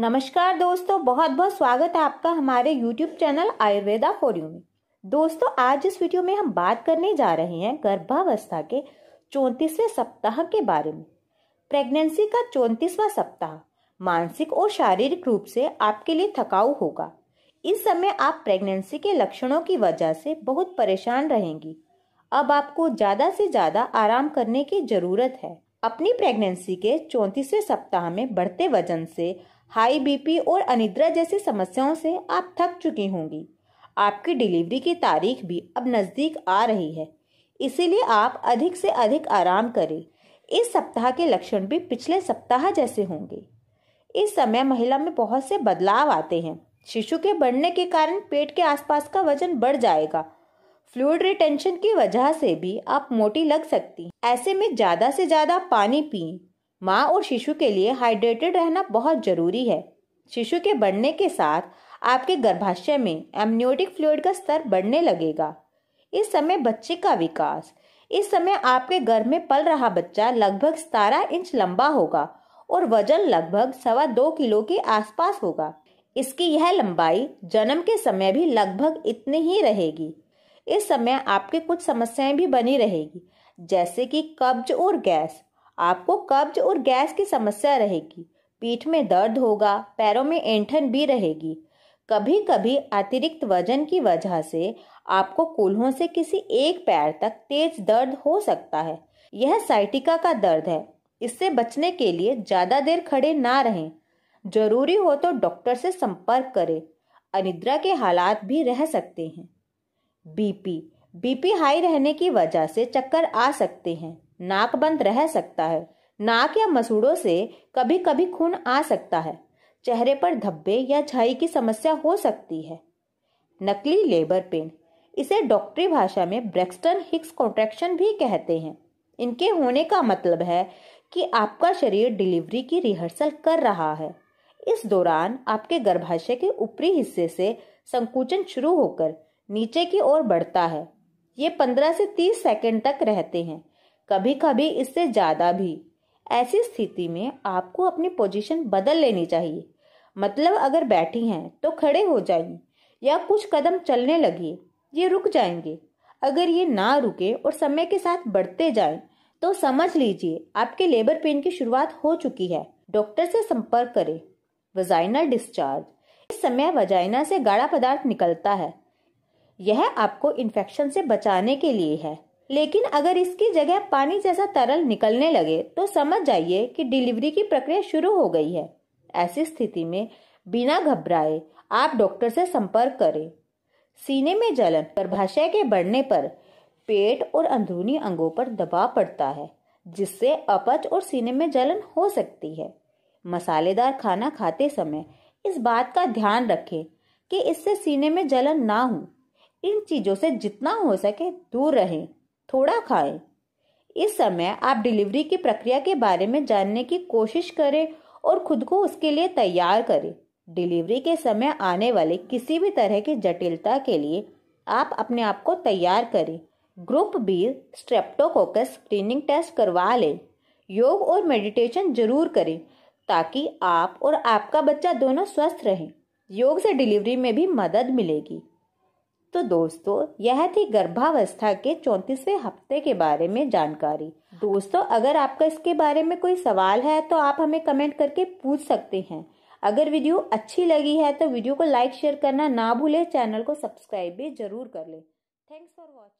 नमस्कार दोस्तों बहुत बहुत स्वागत है आपका हमारे YouTube channel Ayurveda for you में दोस्तों आज इस वीडियो में हम बात करने जा रहे हैं गर्भावस्था के चौंतीसवें सप्ताह के बारे में प्रेगनेंसी का चौंतीसवा सप्ताह मानसिक और शारीरिक रूप से आपके लिए थकाऊ होगा इस समय आप प्रेगनेंसी के लक्षणों की वजह से बहुत परेशान रहेंगी अब आपको ज़्यादा से ज़्यादा आराम करने की ज़रूरत है अपनी प्रेगनेंसी के चौंतीसवें सप्ताह में बढ़ते वजन से हाई बीपी और अनिद्रा जैसी समस्याओं से आप थक चुकी होंगी आपकी डिलीवरी की तारीख भी अब नज़दीक आ रही है इसीलिए आप अधिक से अधिक आराम करें इस सप्ताह के लक्षण भी पिछले सप्ताह जैसे होंगे इस समय महिला में बहुत से बदलाव आते हैं शिशु के बढ़ने के कारण पेट के आसपास का वजन बढ़ जाएगा फ्लूड रिटेंशन की वजह से भी आप मोटी लग सकती ऐसे में ज़्यादा से ज़्यादा पानी पिए माँ और शिशु के लिए हाइड्रेटेड रहना बहुत जरूरी है शिशु के बढ़ने के साथ आपके गर्भाशय में एमनियोटिक फ्लूड का स्तर बढ़ने लगेगा इस समय बच्चे का विकास इस समय आपके घर में पल रहा बच्चा लगभग सतारह इंच लंबा होगा और वजन लगभग सवा दो किलो के आसपास होगा इसकी यह लंबाई जन्म के समय भी लगभग इतनी ही रहेगी इस समय आपके कुछ समस्याएं भी बनी रहेगी जैसे कि कब्ज और गैस आपको कब्ज और गैस की समस्या रहेगी पीठ में दर्द होगा पैरों में ऐंठन भी रहेगी कभी कभी अतिरिक्त वजन की वजह से आपको कूल्हों से किसी एक पैर तक तेज दर्द हो सकता है यह साइटिका का दर्द है इससे बचने के लिए ज़्यादा देर खड़े ना रहें जरूरी हो तो डॉक्टर से संपर्क करें अनिद्रा के हालात भी रह सकते हैं बीपी बीपी हाई रहने की वजह से चक्कर आ सकते हैं नाक बंद रह सकता है नाक या मसूड़ों से कभी कभी खून आ सकता है चेहरे पर धब्बे या छाई की समस्या हो सकती है नकली लेबर पेन इसे डॉक्टरी भाषा में ब्रेक्सटन हिक्स कॉन्ट्रेक्शन भी कहते हैं इनके होने का मतलब है कि आपका शरीर डिलीवरी की रिहर्सल कर रहा है इस दौरान आपके गर्भाशय के ऊपरी हिस्से से संकुचन शुरू होकर नीचे की ओर बढ़ता है ये पंद्रह से तीस सेकेंड तक रहते हैं कभी कभी इससे ज़्यादा भी ऐसी स्थिति में आपको अपनी पोजीशन बदल लेनी चाहिए मतलब अगर बैठी हैं तो खड़े हो जाइए या कुछ कदम चलने लगिए ये रुक जाएंगे अगर ये ना रुके और समय के साथ बढ़ते जाए तो समझ लीजिए आपके लेबर पेन की शुरुआत हो चुकी है डॉक्टर से संपर्क करें वजाइना डिस्चार्ज इस समय वजाइना से गाढ़ा पदार्थ निकलता है यह आपको इन्फेक्शन से बचाने के लिए है लेकिन अगर इसकी जगह पानी जैसा तरल निकलने लगे तो समझ जाइए कि डिलीवरी की प्रक्रिया शुरू हो गई है ऐसी स्थिति में बिना घबराए आप डॉक्टर से संपर्क करें सीने में जलन गर्भाशय के बढ़ने पर पेट और अंदरूनी अंगों पर दबाव पड़ता है जिससे अपच और सीने में जलन हो सकती है मसालेदार खाना खाते समय इस बात का ध्यान रखें कि इससे सीने में जलन ना हो इन चीज़ों से जितना हो सके दूर रहें थोड़ा खाएं इस समय आप डिलीवरी की प्रक्रिया के बारे में जानने की कोशिश करें और खुद को उसके लिए तैयार करें डिलीवरी के समय आने वाले किसी भी तरह की जटिलता के लिए आप अपने आप को तैयार करें group B streptococcus screening test करवा लें योग और मेडिटेशन जरूर करें ताकि आप और आपका बच्चा दोनों स्वस्थ रहें योग से डिलीवरी में भी मदद मिलेगी तो दोस्तों यह थी गर्भावस्था के चौंतीसवें हफ्ते के बारे में जानकारी दोस्तों अगर आपका इसके बारे में कोई सवाल है तो आप हमें कमेंट करके पूछ सकते हैं अगर वीडियो अच्छी लगी है तो वीडियो को लाइक शेयर करना ना भूले चैनल को सब्सक्राइब भी जरूर कर ले थैंक्स फॉर वॉचिंग